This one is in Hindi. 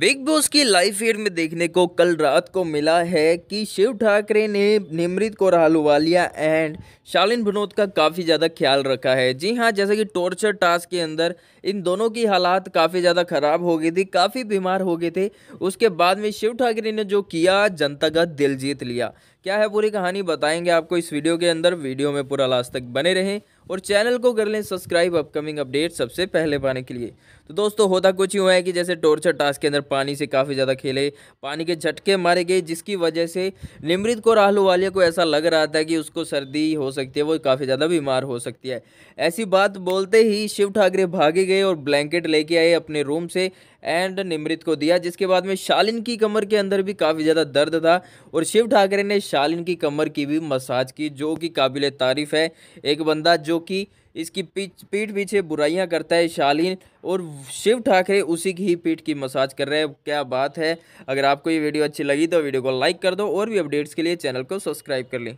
बिग बॉस की लाइव फीड में देखने को कल रात को मिला है कि शिव ठाकरे ने निमृत कौर हलवालिया एंड शालिन भनोत का काफ़ी ज़्यादा ख्याल रखा है जी हाँ जैसे कि टॉर्चर टास्क के अंदर इन दोनों की हालात काफ़ी ज़्यादा ख़राब हो गई थी काफ़ी बीमार हो गए थे उसके बाद में शिव ठाकरे ने जो किया जनता का दिल जीत लिया क्या है पूरी कहानी बताएंगे आपको इस वीडियो के अंदर वीडियो में पूरा लास्ट तक बने रहें और चैनल को कर लें सब्सक्राइब अपकमिंग अपडेट सबसे पहले पाने के लिए तो दोस्तों होता कुछ यूँ है कि जैसे टॉर्चर टास्क के अंदर पानी से काफ़ी ज़्यादा खेले पानी के झटके मारे गए जिसकी वजह से निमृत को राहलू वाले को ऐसा लग रहा था कि उसको सर्दी हो सकती है वो काफ़ी ज़्यादा बीमार हो सकती है ऐसी बात बोलते ही शिव ठाकरे भागे गए और ब्लैंकेट लेके आए अपने रूम से एंड निमृत को दिया जिसके बाद में शालिन की कमर के अंदर भी काफ़ी ज़्यादा दर्द था और शिव ठाकरे ने शालिन की कमर की भी मसाज की जो कि काबिल तारीफ़ है एक बंदा जो कि इसकी पीठ पीठ पीछे बुराइयां करता है शालीन और शिव ठाकरे उसी की ही पीठ की मसाज कर रहे हैं क्या बात है अगर आपको ये वीडियो अच्छी लगी तो वीडियो को लाइक कर दो और भी अपडेट्स के लिए चैनल को सब्सक्राइब कर लें